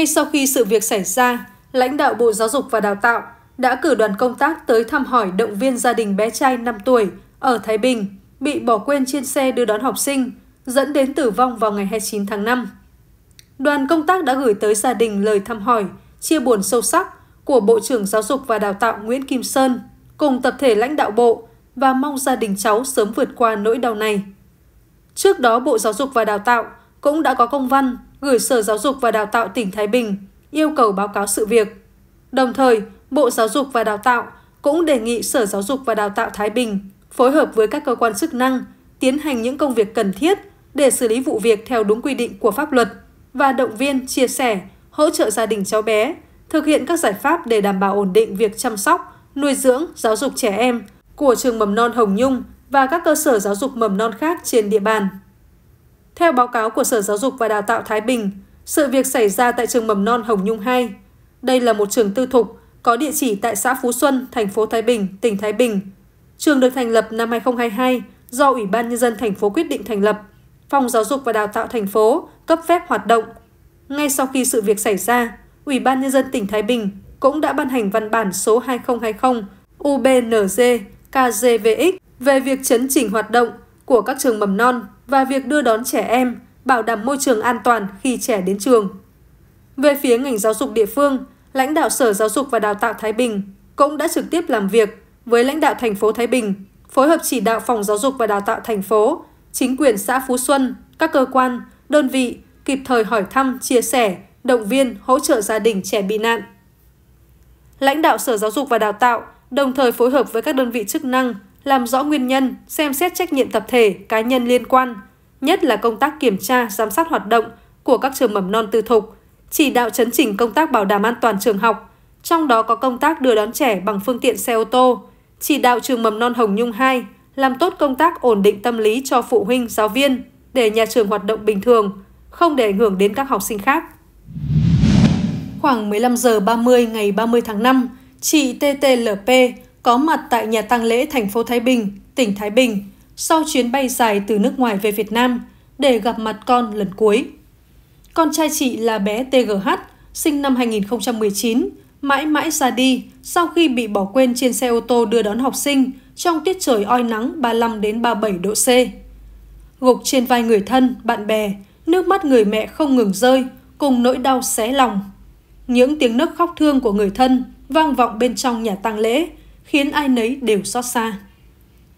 Ngay sau khi sự việc xảy ra, lãnh đạo Bộ Giáo dục và Đào tạo đã cử đoàn công tác tới thăm hỏi động viên gia đình bé trai 5 tuổi ở Thái Bình bị bỏ quên trên xe đưa đón học sinh, dẫn đến tử vong vào ngày 29 tháng 5. Đoàn công tác đã gửi tới gia đình lời thăm hỏi, chia buồn sâu sắc của Bộ trưởng Giáo dục và Đào tạo Nguyễn Kim Sơn cùng tập thể lãnh đạo bộ và mong gia đình cháu sớm vượt qua nỗi đau này. Trước đó, Bộ Giáo dục và Đào tạo cũng đã có công văn gửi Sở Giáo dục và Đào tạo tỉnh Thái Bình yêu cầu báo cáo sự việc. Đồng thời, Bộ Giáo dục và Đào tạo cũng đề nghị Sở Giáo dục và Đào tạo Thái Bình phối hợp với các cơ quan chức năng tiến hành những công việc cần thiết để xử lý vụ việc theo đúng quy định của pháp luật và động viên, chia sẻ, hỗ trợ gia đình cháu bé, thực hiện các giải pháp để đảm bảo ổn định việc chăm sóc, nuôi dưỡng, giáo dục trẻ em của trường mầm non Hồng Nhung và các cơ sở giáo dục mầm non khác trên địa bàn. Theo báo cáo của Sở Giáo dục và Đào tạo Thái Bình, sự việc xảy ra tại trường mầm non Hồng Nhung 2. Đây là một trường tư thục có địa chỉ tại xã Phú Xuân, thành phố Thái Bình, tỉnh Thái Bình. Trường được thành lập năm 2022 do Ủy ban Nhân dân thành phố quyết định thành lập. Phòng Giáo dục và Đào tạo thành phố cấp phép hoạt động. Ngay sau khi sự việc xảy ra, Ủy ban Nhân dân tỉnh Thái Bình cũng đã ban hành văn bản số 2020 UBNZ KGVX về việc chấn chỉnh hoạt động của các trường mầm non và việc đưa đón trẻ em, bảo đảm môi trường an toàn khi trẻ đến trường. Về phía ngành giáo dục địa phương, lãnh đạo Sở Giáo dục và Đào tạo Thái Bình cũng đã trực tiếp làm việc với lãnh đạo thành phố Thái Bình, phối hợp chỉ đạo Phòng Giáo dục và Đào tạo thành phố, chính quyền xã Phú Xuân, các cơ quan, đơn vị kịp thời hỏi thăm, chia sẻ, động viên, hỗ trợ gia đình trẻ bị nạn. Lãnh đạo Sở Giáo dục và Đào tạo đồng thời phối hợp với các đơn vị chức năng làm rõ nguyên nhân, xem xét trách nhiệm tập thể, cá nhân liên quan, nhất là công tác kiểm tra, giám sát hoạt động của các trường mầm non tư thục, chỉ đạo chấn chỉnh công tác bảo đảm an toàn trường học, trong đó có công tác đưa đón trẻ bằng phương tiện xe ô tô, chỉ đạo trường mầm non Hồng Nhung 2 làm tốt công tác ổn định tâm lý cho phụ huynh, giáo viên để nhà trường hoạt động bình thường, không để ảnh hưởng đến các học sinh khác. Khoảng 15 giờ 30 ngày 30 tháng 5, chị TTLP, có mặt tại nhà tang lễ thành phố Thái Bình, tỉnh Thái Bình sau chuyến bay dài từ nước ngoài về Việt Nam để gặp mặt con lần cuối. Con trai chị là bé TGH, sinh năm 2019, mãi mãi ra đi sau khi bị bỏ quên trên xe ô tô đưa đón học sinh trong tiết trời oi nắng 35 đến 37 độ C. Gục trên vai người thân, bạn bè, nước mắt người mẹ không ngừng rơi cùng nỗi đau xé lòng. Những tiếng nấc khóc thương của người thân vang vọng bên trong nhà tang lễ khiến ai nấy đều xót xa.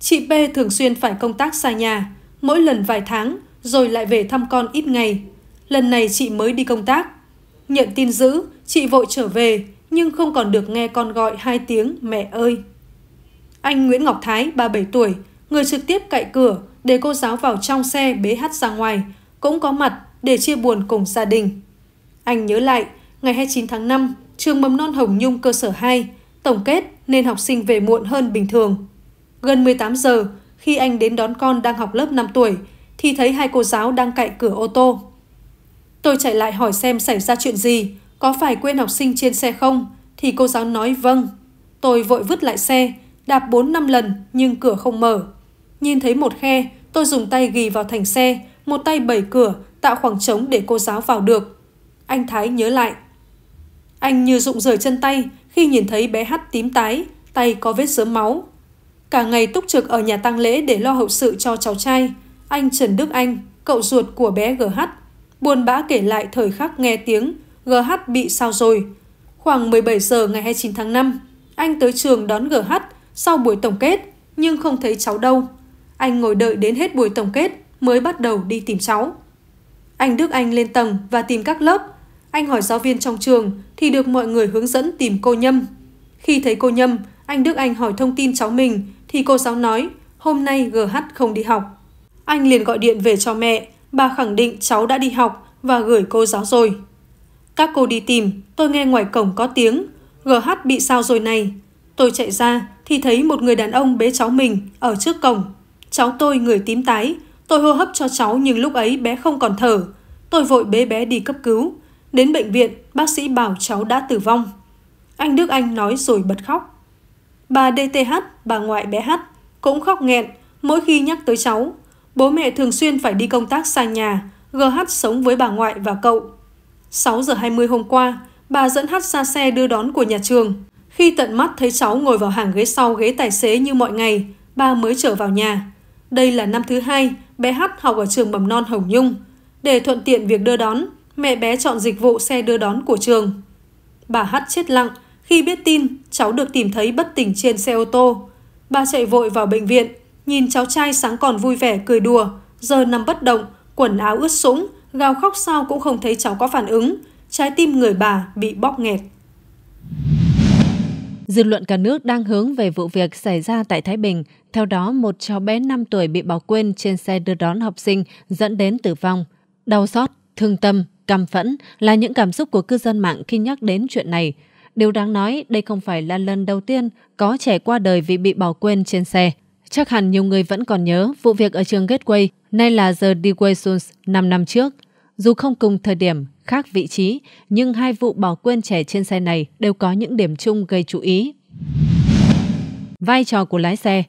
Chị P thường xuyên phải công tác xa nhà, mỗi lần vài tháng rồi lại về thăm con ít ngày. Lần này chị mới đi công tác. Nhận tin dữ, chị vội trở về nhưng không còn được nghe con gọi hai tiếng mẹ ơi. Anh Nguyễn Ngọc Thái, 37 tuổi, người trực tiếp cậy cửa để cô giáo vào trong xe bế hát ra ngoài, cũng có mặt để chia buồn cùng gia đình. Anh nhớ lại, ngày 29 tháng 5, trường mầm non Hồng Nhung cơ sở 2, tổng kết nên học sinh về muộn hơn bình thường. Gần 18 giờ, khi anh đến đón con đang học lớp 5 tuổi, thì thấy hai cô giáo đang cạy cửa ô tô. Tôi chạy lại hỏi xem xảy ra chuyện gì, có phải quên học sinh trên xe không? Thì cô giáo nói vâng. Tôi vội vứt lại xe, đạp 4-5 lần nhưng cửa không mở. Nhìn thấy một khe, tôi dùng tay ghi vào thành xe, một tay bẩy cửa, tạo khoảng trống để cô giáo vào được. Anh Thái nhớ lại. Anh như rụng rời chân tay, khi nhìn thấy bé Hắt tím tái, tay có vết sớm máu. Cả ngày túc trực ở nhà tang lễ để lo hậu sự cho cháu trai, anh Trần Đức Anh, cậu ruột của bé GH, buồn bã kể lại thời khắc nghe tiếng GH bị sao rồi. Khoảng 17 giờ ngày 29 tháng 5, anh tới trường đón GH sau buổi tổng kết nhưng không thấy cháu đâu. Anh ngồi đợi đến hết buổi tổng kết mới bắt đầu đi tìm cháu. Anh Đức Anh lên tầng và tìm các lớp anh hỏi giáo viên trong trường thì được mọi người hướng dẫn tìm cô Nhâm. Khi thấy cô Nhâm, anh Đức Anh hỏi thông tin cháu mình thì cô giáo nói hôm nay GH không đi học. Anh liền gọi điện về cho mẹ, bà khẳng định cháu đã đi học và gửi cô giáo rồi. Các cô đi tìm, tôi nghe ngoài cổng có tiếng, GH bị sao rồi này. Tôi chạy ra thì thấy một người đàn ông bế cháu mình ở trước cổng. Cháu tôi người tím tái, tôi hô hấp cho cháu nhưng lúc ấy bé không còn thở. Tôi vội bế bé đi cấp cứu, Đến bệnh viện, bác sĩ bảo cháu đã tử vong. Anh Đức Anh nói rồi bật khóc. Bà DTH, bà ngoại bé H, cũng khóc nghẹn mỗi khi nhắc tới cháu. Bố mẹ thường xuyên phải đi công tác xa nhà, GH sống với bà ngoại và cậu. 6 giờ 20 hôm qua, bà dẫn H ra xe đưa đón của nhà trường. Khi tận mắt thấy cháu ngồi vào hàng ghế sau ghế tài xế như mọi ngày, bà mới trở vào nhà. Đây là năm thứ hai, bé H học ở trường mầm non Hồng Nhung. Để thuận tiện việc đưa đón, mẹ bé chọn dịch vụ xe đưa đón của trường. Bà Hát chết lặng khi biết tin cháu được tìm thấy bất tỉnh trên xe ô tô. Bà chạy vội vào bệnh viện, nhìn cháu trai sáng còn vui vẻ cười đùa, giờ nằm bất động, quần áo ướt sũng, gào khóc sao cũng không thấy cháu có phản ứng, trái tim người bà bị bóp nghẹt. Dư luận cả nước đang hướng về vụ việc xảy ra tại Thái Bình. Theo đó, một cháu bé 5 tuổi bị bỏ quên trên xe đưa đón học sinh dẫn đến tử vong. Đau xót, thương tâm, căm phẫn là những cảm xúc của cư dân mạng khi nhắc đến chuyện này. Điều đáng nói, đây không phải là lần đầu tiên có trẻ qua đời vì bị bỏ quên trên xe. Chắc hẳn nhiều người vẫn còn nhớ vụ việc ở trường Gateway, nay là The Dewey Suns 5 năm trước. Dù không cùng thời điểm, khác vị trí, nhưng hai vụ bỏ quên trẻ trên xe này đều có những điểm chung gây chú ý. Vai trò của lái xe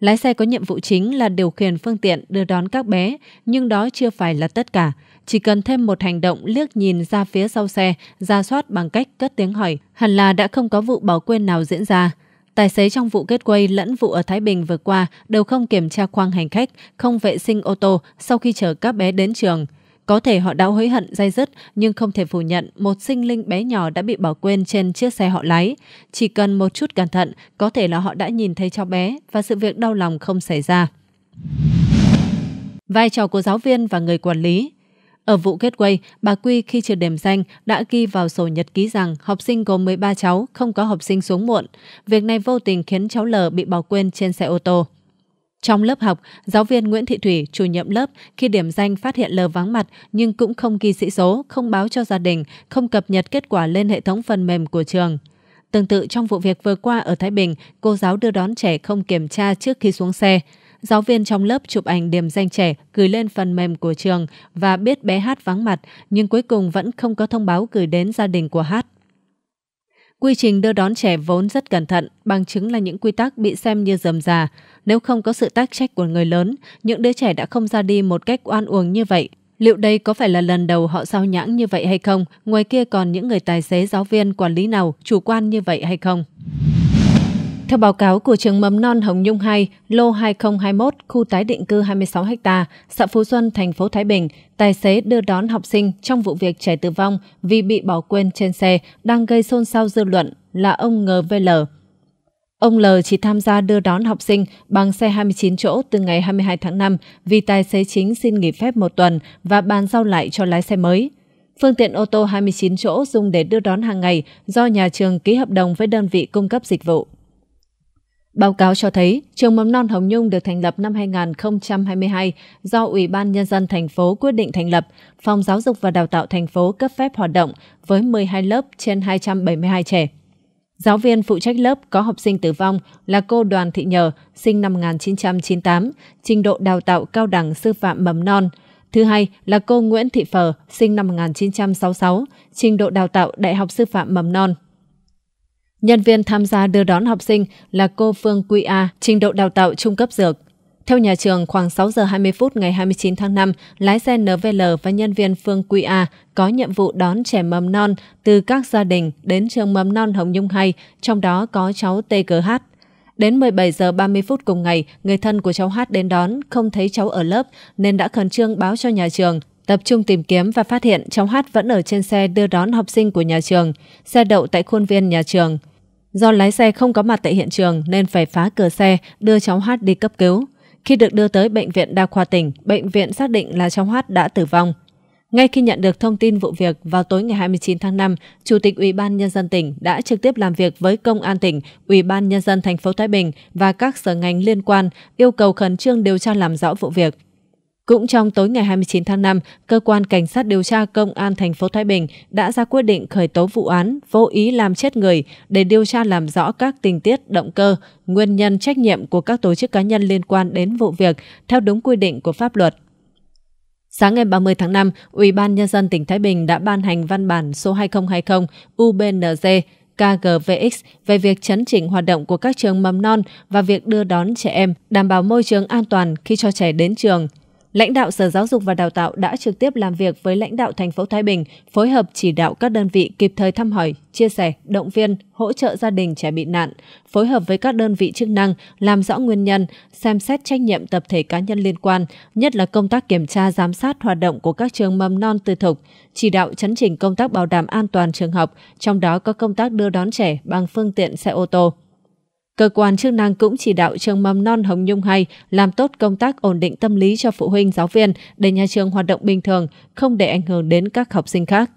Lái xe có nhiệm vụ chính là điều khiển phương tiện đưa đón các bé, nhưng đó chưa phải là tất cả. Chỉ cần thêm một hành động liếc nhìn ra phía sau xe, ra soát bằng cách cất tiếng hỏi, hẳn là đã không có vụ bỏ quên nào diễn ra. Tài xế trong vụ kết quay lẫn vụ ở Thái Bình vừa qua đều không kiểm tra khoang hành khách, không vệ sinh ô tô sau khi chở các bé đến trường. Có thể họ đã hối hận dai dứt nhưng không thể phủ nhận một sinh linh bé nhỏ đã bị bỏ quên trên chiếc xe họ lái. Chỉ cần một chút cẩn thận, có thể là họ đã nhìn thấy cháu bé và sự việc đau lòng không xảy ra. Vai trò của giáo viên và người quản lý ở vụ Gateway, bà Quy khi chưa điểm danh đã ghi vào sổ nhật ký rằng học sinh gồm 13 cháu, không có học sinh xuống muộn. Việc này vô tình khiến cháu L bị bỏ quên trên xe ô tô. Trong lớp học, giáo viên Nguyễn Thị Thủy, chủ nhiệm lớp, khi điểm danh phát hiện L vắng mặt nhưng cũng không ghi sĩ số, không báo cho gia đình, không cập nhật kết quả lên hệ thống phần mềm của trường. Tương tự trong vụ việc vừa qua ở Thái Bình, cô giáo đưa đón trẻ không kiểm tra trước khi xuống xe. Giáo viên trong lớp chụp ảnh điểm danh trẻ gửi lên phần mềm của trường và biết bé Hát vắng mặt nhưng cuối cùng vẫn không có thông báo gửi đến gia đình của Hát. Quy trình đưa đón trẻ vốn rất cẩn thận, bằng chứng là những quy tắc bị xem như dầm già. Nếu không có sự tác trách của người lớn, những đứa trẻ đã không ra đi một cách oan uổng như vậy. Liệu đây có phải là lần đầu họ sao nhãng như vậy hay không? Ngoài kia còn những người tài xế giáo viên quản lý nào chủ quan như vậy hay không? Theo báo cáo của trường mầm non Hồng Nhung 2, lô 2021, khu tái định cư 26 ha, xã Phú Xuân, thành phố Thái Bình, tài xế đưa đón học sinh trong vụ việc trẻ tử vong vì bị bỏ quên trên xe đang gây xôn xao dư luận là ông VL Ông L chỉ tham gia đưa đón học sinh bằng xe 29 chỗ từ ngày 22 tháng 5 vì tài xế chính xin nghỉ phép một tuần và bàn giao lại cho lái xe mới. Phương tiện ô tô 29 chỗ dùng để đưa đón hàng ngày do nhà trường ký hợp đồng với đơn vị cung cấp dịch vụ. Báo cáo cho thấy, trường mầm non Hồng Nhung được thành lập năm 2022 do Ủy ban Nhân dân thành phố quyết định thành lập, Phòng Giáo dục và Đào tạo thành phố cấp phép hoạt động với 12 lớp trên 272 trẻ. Giáo viên phụ trách lớp có học sinh tử vong là cô Đoàn Thị Nhờ, sinh năm 1998, trình độ đào tạo cao đẳng sư phạm mầm non. Thứ hai là cô Nguyễn Thị Phở, sinh năm 1966, trình độ đào tạo đại học sư phạm mầm non. Nhân viên tham gia đưa đón học sinh là cô Phương Quy A, trình độ đào tạo trung cấp dược. Theo nhà trường, khoảng 6 giờ 20 phút ngày 29 tháng 5, lái xe NVL và nhân viên Phương Quy A có nhiệm vụ đón trẻ mầm non từ các gia đình đến trường mầm non Hồng Nhung 2, trong đó có cháu TGH. Đến 17 giờ 30 phút cùng ngày, người thân của cháu Hát đến đón, không thấy cháu ở lớp nên đã khẩn trương báo cho nhà trường. Tập trung tìm kiếm và phát hiện cháu Hát vẫn ở trên xe đưa đón học sinh của nhà trường, xe đậu tại khuôn viên nhà trường. Do lái xe không có mặt tại hiện trường nên phải phá cửa xe đưa cháu Hát đi cấp cứu. Khi được đưa tới Bệnh viện Đa khoa tỉnh, bệnh viện xác định là cháu Hát đã tử vong. Ngay khi nhận được thông tin vụ việc vào tối ngày 29 tháng 5, Chủ tịch Ủy ban Nhân dân tỉnh đã trực tiếp làm việc với Công an tỉnh, Ủy ban Nhân dân thành phố Thái Bình và các sở ngành liên quan yêu cầu khẩn trương điều tra làm rõ vụ việc. Cũng trong tối ngày 29 tháng 5, cơ quan cảnh sát điều tra công an thành phố Thái Bình đã ra quyết định khởi tố vụ án vô ý làm chết người để điều tra làm rõ các tình tiết động cơ, nguyên nhân trách nhiệm của các tổ chức cá nhân liên quan đến vụ việc theo đúng quy định của pháp luật. Sáng ngày 30 tháng 5, Ủy ban nhân dân tỉnh Thái Bình đã ban hành văn bản số 2020 UBNZ KGVX về việc chấn chỉnh hoạt động của các trường mầm non và việc đưa đón trẻ em, đảm bảo môi trường an toàn khi cho trẻ đến trường lãnh đạo Sở Giáo dục và Đào tạo đã trực tiếp làm việc với lãnh đạo thành phố Thái Bình, phối hợp chỉ đạo các đơn vị kịp thời thăm hỏi, chia sẻ, động viên, hỗ trợ gia đình trẻ bị nạn, phối hợp với các đơn vị chức năng làm rõ nguyên nhân, xem xét trách nhiệm tập thể cá nhân liên quan, nhất là công tác kiểm tra giám sát hoạt động của các trường mầm non tư thục, chỉ đạo chấn chỉnh công tác bảo đảm an toàn trường học, trong đó có công tác đưa đón trẻ bằng phương tiện xe ô tô. Cơ quan chức năng cũng chỉ đạo trường mầm non Hồng Nhung 2 làm tốt công tác ổn định tâm lý cho phụ huynh giáo viên để nhà trường hoạt động bình thường, không để ảnh hưởng đến các học sinh khác.